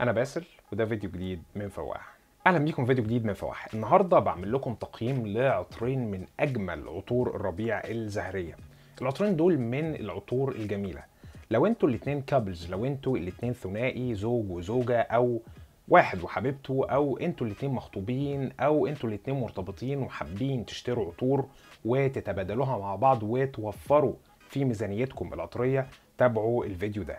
انا باسل وده فيديو جديد من فواح اهلا بيكم في فيديو جديد من فواح النهارده بعمل لكم تقييم لعطرين من اجمل عطور الربيع الزهريه العطرين دول من العطور الجميله لو انتوا الاتنين كابلز لو انتوا الاتنين ثنائي زوج وزوجه او واحد وحبيبته او انتوا الاتنين مخطوبين او انتوا الاتنين مرتبطين وحابين تشتروا عطور وتتبادلوها مع بعض وتوفروا في ميزانيتكم العطريه تابعوا الفيديو ده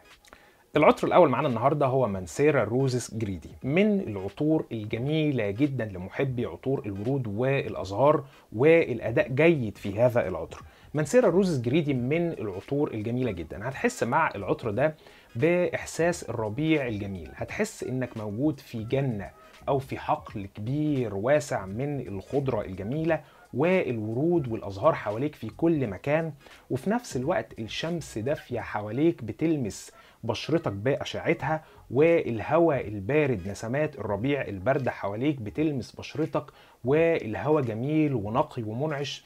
العطر الاول معانا النهارده هو مانسيرا روزس جريدي من العطور الجميله جدا لمحبي عطور الورود والازهار والاداء جيد في هذا العطر مانسيرا روزس جريدي من العطور الجميله جدا هتحس مع العطر ده باحساس الربيع الجميل هتحس انك موجود في جنه او في حقل كبير واسع من الخضره الجميله والورود والازهار حواليك في كل مكان وفي نفس الوقت الشمس دافيه حواليك بتلمس بشرتك باشعتها والهواء البارد نسمات الربيع البارده حواليك بتلمس بشرتك والهواء جميل ونقي ومنعش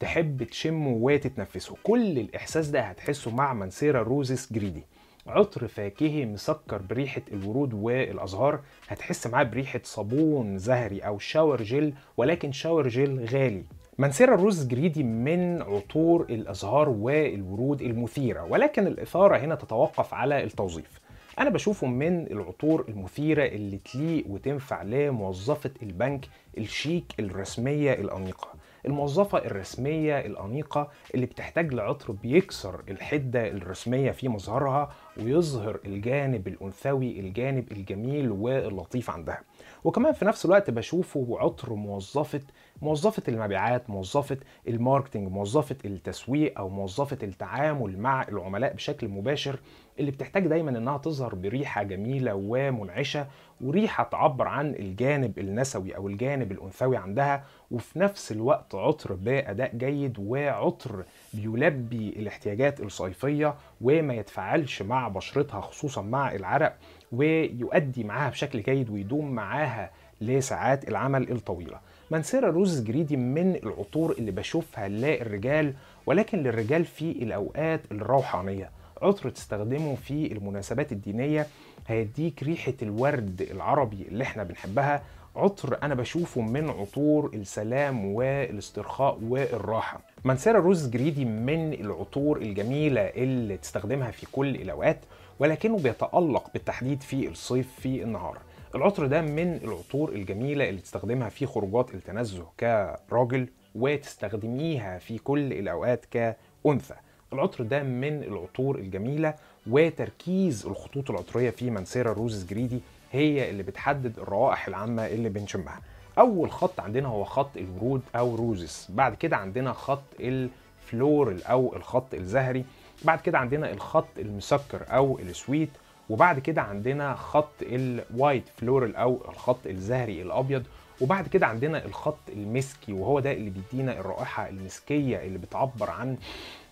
تحب تشمه وتتنفسه كل الاحساس ده هتحسه مع منسيرا روزس جريدي عطر فاكهي مسكر بريحة الورود والأزهار هتحس معاه بريحة صابون زهري أو شاور جيل ولكن شاور جيل غالي منسيرا الروز جريدي من عطور الأزهار والورود المثيرة ولكن الإثارة هنا تتوقف على التوظيف أنا بشوفه من العطور المثيرة اللي تليق وتنفع لموظفة البنك الشيك الرسمية الأنيقة الموظفة الرسمية الأنيقة اللي بتحتاج لعطر بيكسر الحدة الرسمية في مظهرها ويظهر الجانب الأنثوي الجانب الجميل واللطيف عندها وكمان في نفس الوقت بشوفه عطر موظفة موظفه المبيعات موظفه الماركتنج موظفه التسويق او موظفه التعامل مع العملاء بشكل مباشر اللي بتحتاج دايما انها تظهر بريحه جميله ومنعشه وريحه تعبر عن الجانب النسوي او الجانب الانثوي عندها وفي نفس الوقت عطر باداء جيد وعطر بيلبي الاحتياجات الصيفيه وما يتفاعلش مع بشرتها خصوصا مع العرق ويؤدي معاها بشكل جيد ويدوم معاها لساعات العمل الطويله مانسيرا روز جريدي من العطور اللي بشوفها للرجال ولكن للرجال في الأوقات الروحانية عطر تستخدمه في المناسبات الدينية هيديك ريحة الورد العربي اللي احنا بنحبها عطر أنا بشوفه من عطور السلام والاسترخاء والراحة منسيرا روز جريدي من العطور الجميلة اللي تستخدمها في كل الأوقات ولكنه بيتألق بالتحديد في الصيف في النهار العطر ده من العطور الجميلة اللي تستخدمها في خروجات التنزه كراجل وتستخدميها في كل الأوقات كأنثى العطر ده من العطور الجميلة وتركيز الخطوط العطرية في منسيرا روزز جريدي هي اللي بتحدد الروائح العامة اللي بنشمها أول خط عندنا هو خط الورود أو روزز بعد كده عندنا خط الفلورال أو الخط الزهري بعد كده عندنا الخط المسكر أو السويت وبعد كده عندنا خط الوايت فلورال او الخط الزهري الابيض وبعد كده عندنا الخط المسكي وهو ده اللي بيدينا الرائحه المسكيه اللي بتعبر عن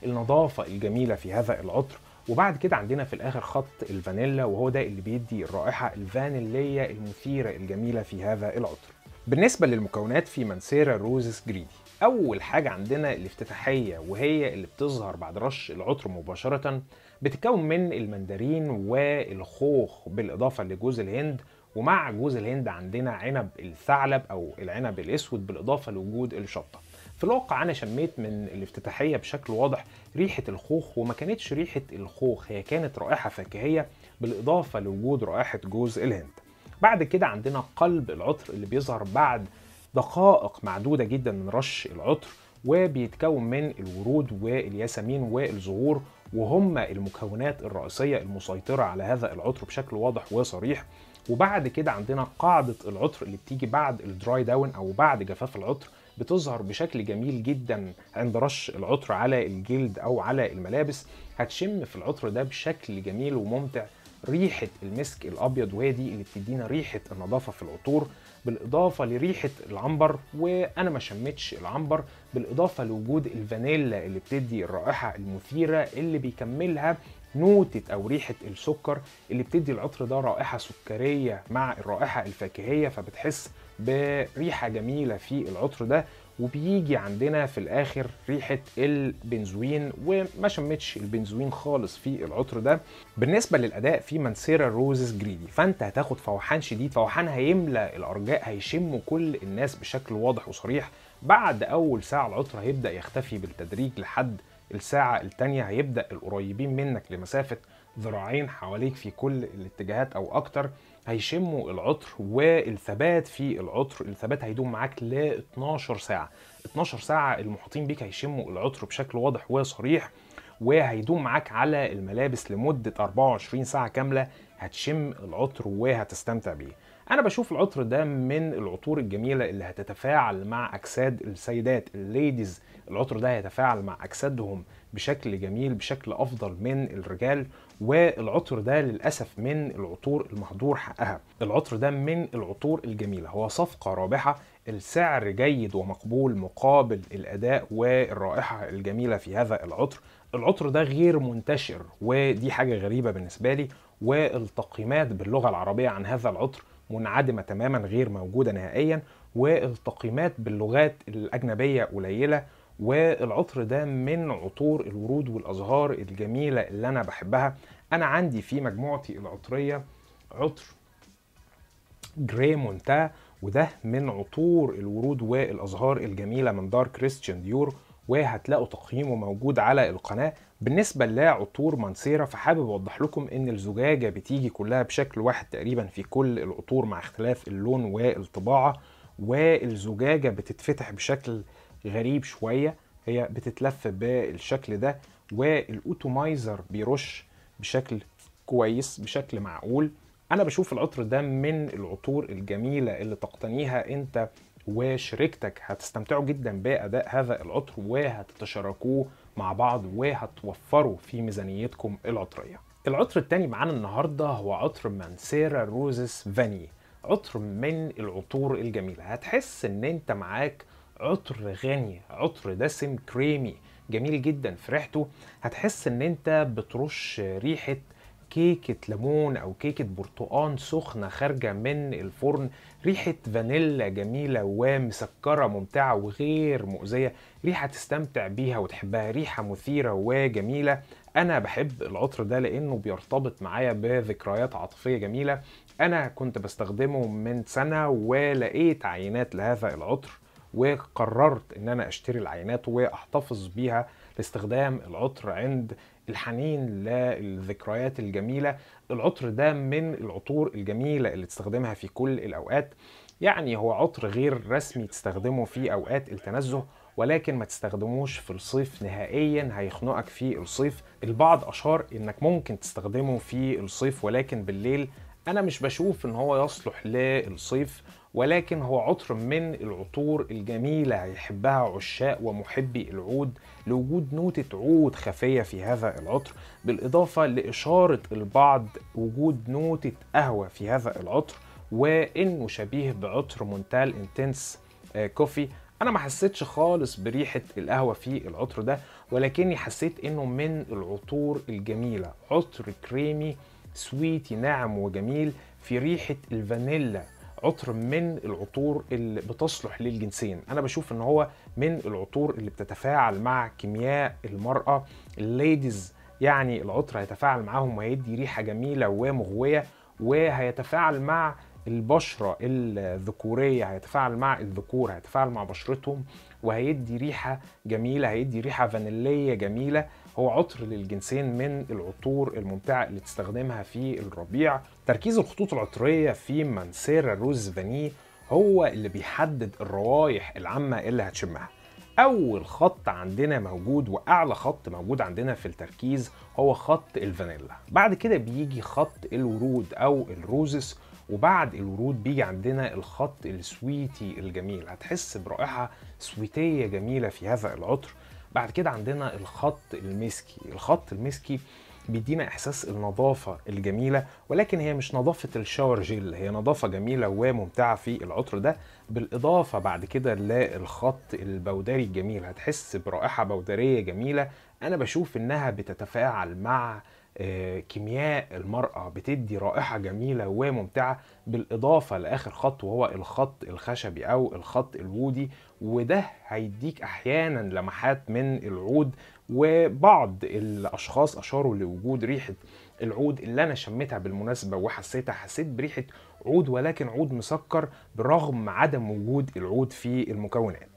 النظافه الجميله في هذا العطر وبعد كده عندنا في الاخر خط الفانيلا وهو ده اللي بيدي الرائحه الفانيليه المثيره الجميله في هذا العطر بالنسبه للمكونات في مانسيرا روزس جريدي اول حاجه عندنا الافتتاحيه وهي اللي بتظهر بعد رش العطر مباشره بتتكون من المندرين والخوخ بالإضافة لجوز الهند ومع جوز الهند عندنا عنب الثعلب أو العنب الأسود بالإضافة لوجود الشطة في الواقع أنا شميت من الافتتاحية بشكل واضح ريحة الخوخ وما كانتش ريحة الخوخ هي كانت رائحة فاكهية بالإضافة لوجود رائحة جوز الهند بعد كده عندنا قلب العطر اللي بيظهر بعد دقائق معدودة جدا من رش العطر وبيتكون من الورود والياسمين والزهور وهم المكونات الرئيسية المسيطرة على هذا العطر بشكل واضح وصريح وبعد كده عندنا قاعدة العطر اللي بتيجي بعد الدراي داون أو بعد جفاف العطر بتظهر بشكل جميل جدا عند رش العطر على الجلد أو على الملابس هتشم في العطر ده بشكل جميل وممتع ريحة المسك الأبيض وهي دي اللي بتدينا ريحة النظافة في العطور بالاضافه لريحه العنبر وانا ما شمتش العنبر بالاضافه لوجود الفانيلا اللي بتدي الرائحه المثيره اللي بيكملها نوتة أو ريحة السكر اللي بتدي العطر ده رائحة سكرية مع الرائحة الفاكهية فبتحس بريحة جميلة في العطر ده وبيجي عندنا في الاخر ريحه البنزوين وما شمتش البنزوين خالص في العطر ده بالنسبه للاداء في مانسيرا روزز جريدي فانت هتاخد فوحان شديد فوحان هيملى الارجاء هيشمه كل الناس بشكل واضح وصريح بعد اول ساعه العطر هيبدا يختفي بالتدريج لحد الساعه الثانيه هيبدا القريبين منك لمسافه ذراعين حواليك في كل الاتجاهات او اكتر هيشموا العطر والثبات في العطر الثبات هيدوم معاك ل 12 ساعه 12 ساعه المحيطين بيك هيشموا العطر بشكل واضح وصريح وهيدوم معاك على الملابس لمده 24 ساعه كامله هتشم العطر وهتستمتع بيه انا بشوف العطر ده من العطور الجميله اللي هتتفاعل مع اجساد السيدات الليديز العطر ده هيتفاعل مع اجسادهم بشكل جميل بشكل افضل من الرجال والعطر ده للاسف من العطور المهدور حقها العطر ده من العطور الجميله هو صفقه رابحه السعر جيد ومقبول مقابل الاداء والرائحه الجميله في هذا العطر العطر ده غير منتشر ودي حاجه غريبه بالنسبه لي والتقييمات باللغه العربيه عن هذا العطر منعدمه تماما غير موجوده نهائيا والتقييمات باللغات الاجنبيه قليله والعطر ده من عطور الورود والازهار الجميله اللي انا بحبها انا عندي في مجموعتي العطريه عطر جري مونتا وده من عطور الورود والازهار الجميله من دار كريستيان ديور وهتلاقوا تقييمه موجود على القناه بالنسبة لعطور مانسيرا فحابب أوضح لكم إن الزجاجة بتيجي كلها بشكل واحد تقريبا في كل العطور مع اختلاف اللون والطباعة والزجاجة بتتفتح بشكل غريب شوية هي بتتلف بالشكل ده والأوتومايزر بيرش بشكل كويس بشكل معقول أنا بشوف العطر ده من العطور الجميلة اللي تقتنيها أنت وشركتك هتستمتعوا جدا بأداء هذا العطر وهتتشاركوه مع بعض وهتوفروا في ميزانيتكم العطريه العطر التاني معانا النهارده هو عطر مانسيرا روزس فاني عطر من العطور الجميله هتحس ان انت معاك عطر غني عطر دسم كريمي جميل جدا في ريحته هتحس ان انت بترش ريحه كيكة ليمون أو كيكة برتقان سخنة خارجة من الفرن ريحة فانيلا جميلة ومسكرة ممتعة وغير مؤذية ريحة تستمتع بيها وتحبها ريحة مثيرة وجميلة أنا بحب العطر ده لأنه بيرتبط معايا بذكريات عاطفية جميلة أنا كنت بستخدمه من سنة ولقيت عينات لهذا العطر وقررت ان انا اشتري العينات واحتفظ بيها لاستخدام العطر عند الحنين للذكريات الجميله العطر ده من العطور الجميله اللي تستخدمها في كل الاوقات يعني هو عطر غير رسمي تستخدمه في اوقات التنزه ولكن ما تستخدموش في الصيف نهائيا هيخنقك في الصيف البعض اشار انك ممكن تستخدمه في الصيف ولكن بالليل انا مش بشوف ان هو يصلح للصيف ولكن هو عطر من العطور الجميلة يحبها عشاق ومحبي العود لوجود نوتة عود خفية في هذا العطر بالإضافة لإشارة البعض وجود نوتة قهوة في هذا العطر وإنه شبيه بعطر مونتال انتنس آه، كوفي انا ما حسيتش خالص بريحه القهوه في العطر ده ولكني حسيت انه من العطور الجميله عطر كريمي سويتي ناعم وجميل في ريحه الفانيلا عطر من العطور اللي بتصلح للجنسين انا بشوف ان هو من العطور اللي بتتفاعل مع كيمياء المرأة الليديز يعني العطر هيتفاعل معاهم وهيدي ريحة جميلة ومغوية وهيتفاعل مع البشرة الذكورية هيتفاعل مع الذكور هيتفاعل مع بشرتهم وهيدي ريحة جميلة هيدي ريحة فانيلية جميلة هو عطر للجنسين من العطور الممتعة اللي تستخدمها في الربيع تركيز الخطوط العطرية في مانسيرا روز فاني هو اللي بيحدد الروايح العامة اللي هتشمها أول خط عندنا موجود وأعلى خط موجود عندنا في التركيز هو خط الفانيلا بعد كده بيجي خط الورود أو الروزس وبعد الورود بيجي عندنا الخط السويتي الجميل هتحس برائحة سويتية جميلة في هذا العطر بعد كده عندنا الخط المسكي الخط المسكي بيدينا احساس النظافه الجميله ولكن هي مش نظافه الشاور جيل هي نظافه جميله وممتعه في العطر ده بالاضافه بعد كده للخط البودري الجميل هتحس برائحه بودريه جميله انا بشوف انها بتتفاعل مع آه، كيمياء المرأة بتدي رائحة جميلة وممتعة بالإضافة لآخر خط وهو الخط الخشبي أو الخط الوودي وده هيديك أحيانا لمحات من العود وبعض الأشخاص أشاروا لوجود ريحة العود اللي أنا شميتها بالمناسبة وحسيتها حسيت بريحة عود ولكن عود مسكر برغم عدم وجود العود في المكونات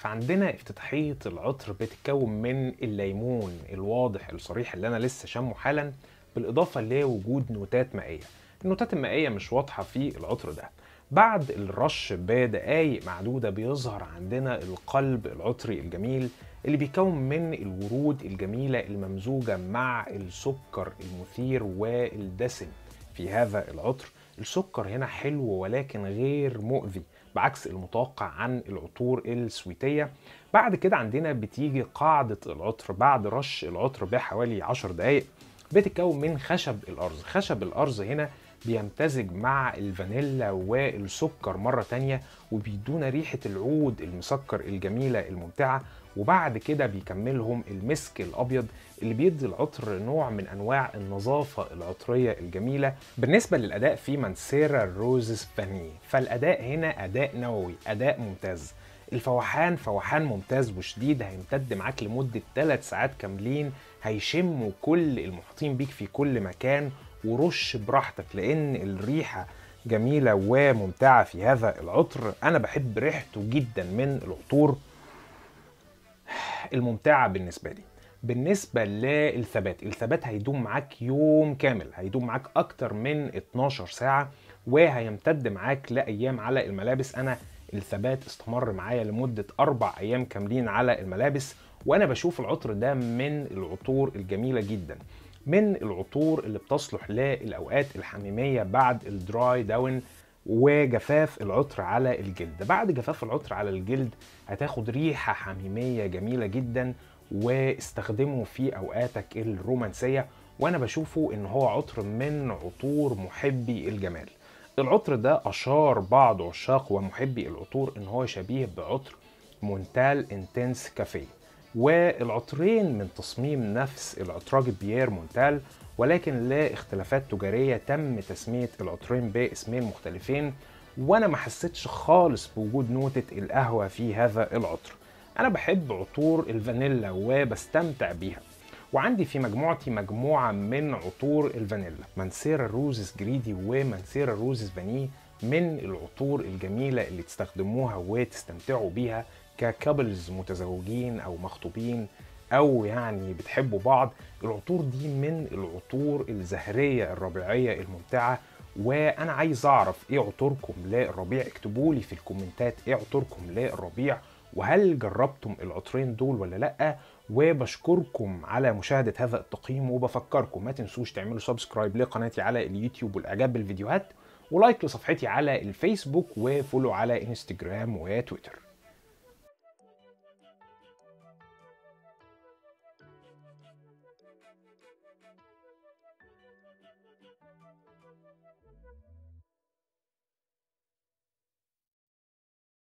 فعندنا افتتاحية العطر بتتكون من الليمون الواضح الصريح اللي أنا لسه شامه حالا بالإضافة لوجود نوتات مائية النوتات المائية مش واضحة في العطر ده بعد الرش بدقايق معدودة بيظهر عندنا القلب العطري الجميل اللي بيكون من الورود الجميلة الممزوجة مع السكر المثير والدسم في هذا العطر السكر هنا حلو ولكن غير مؤذي بعكس المتوقع عن العطور السويتية بعد كده عندنا بتيجي قاعدة العطر بعد رش العطر بحوالي 10 دقايق بتتكون من خشب الأرز خشب الأرز هنا بيمتزج مع الفانيلا والسكر مرة تانية وبيدونا ريحة العود المسكر الجميلة الممتعة وبعد كده بيكملهم المسك الابيض اللي بيدي العطر نوع من انواع النظافه العطريه الجميله بالنسبه للاداء في مانسيرا روز اسباني فالاداء هنا اداء نووي اداء ممتاز الفوحان فوحان ممتاز وشديد هيمتد معاك لمده 3 ساعات كاملين هيشموا كل المحيطين بيك في كل مكان ورش براحتك لان الريحه جميله وممتعه في هذا العطر انا بحب ريحته جدا من العطور الممتعه بالنسبه لي بالنسبة للثبات الثبات هيدوم معاك يوم كامل هيدوم معاك أكتر من 12 ساعة وهيمتد معاك لأيام على الملابس أنا الثبات استمر معايا لمدة أربع أيام كاملين على الملابس وأنا بشوف العطر ده من العطور الجميلة جدا من العطور اللي بتصلح للاوقات الحميميه بعد الدراي داون وجفاف العطر على الجلد بعد جفاف العطر على الجلد هتاخد ريحه حميميه جميله جدا واستخدمه في اوقاتك الرومانسيه وانا بشوفه ان هو عطر من عطور محبي الجمال العطر ده اشار بعض عشاق ومحبي العطور ان هو شبيه بعطر مونتال انتنس كافيه والعطرين من تصميم نفس العطراج بيير مونتال ولكن لا اختلافات تجارية تم تسمية العطرين باسمين مختلفين وانا ما حسيتش خالص بوجود نوتة القهوة في هذا العطر انا بحب عطور الفانيلا وبستمتع بيها وعندي في مجموعتي مجموعة من عطور الفانيلا مانسيرا روزز جريدي ومانسيرا روزز فانيه من العطور الجميلة اللي تستخدموها وتستمتعوا بيها ككابلز متزوجين او مخطوبين او يعني بتحبوا بعض العطور دي من العطور الزهريه الربيعيه الممتعه وانا عايز اعرف ايه عطوركم للربيع اكتبوا لي في الكومنتات ايه عطوركم للربيع وهل جربتم العطرين دول ولا لا وبشكركم على مشاهده هذا التقييم وبفكركم ما تنسوش تعملوا سبسكرايب لقناتي على اليوتيوب والاعجاب بالفيديوهات ولايك لصفحتي على الفيسبوك وفولو على انستجرام وتويتر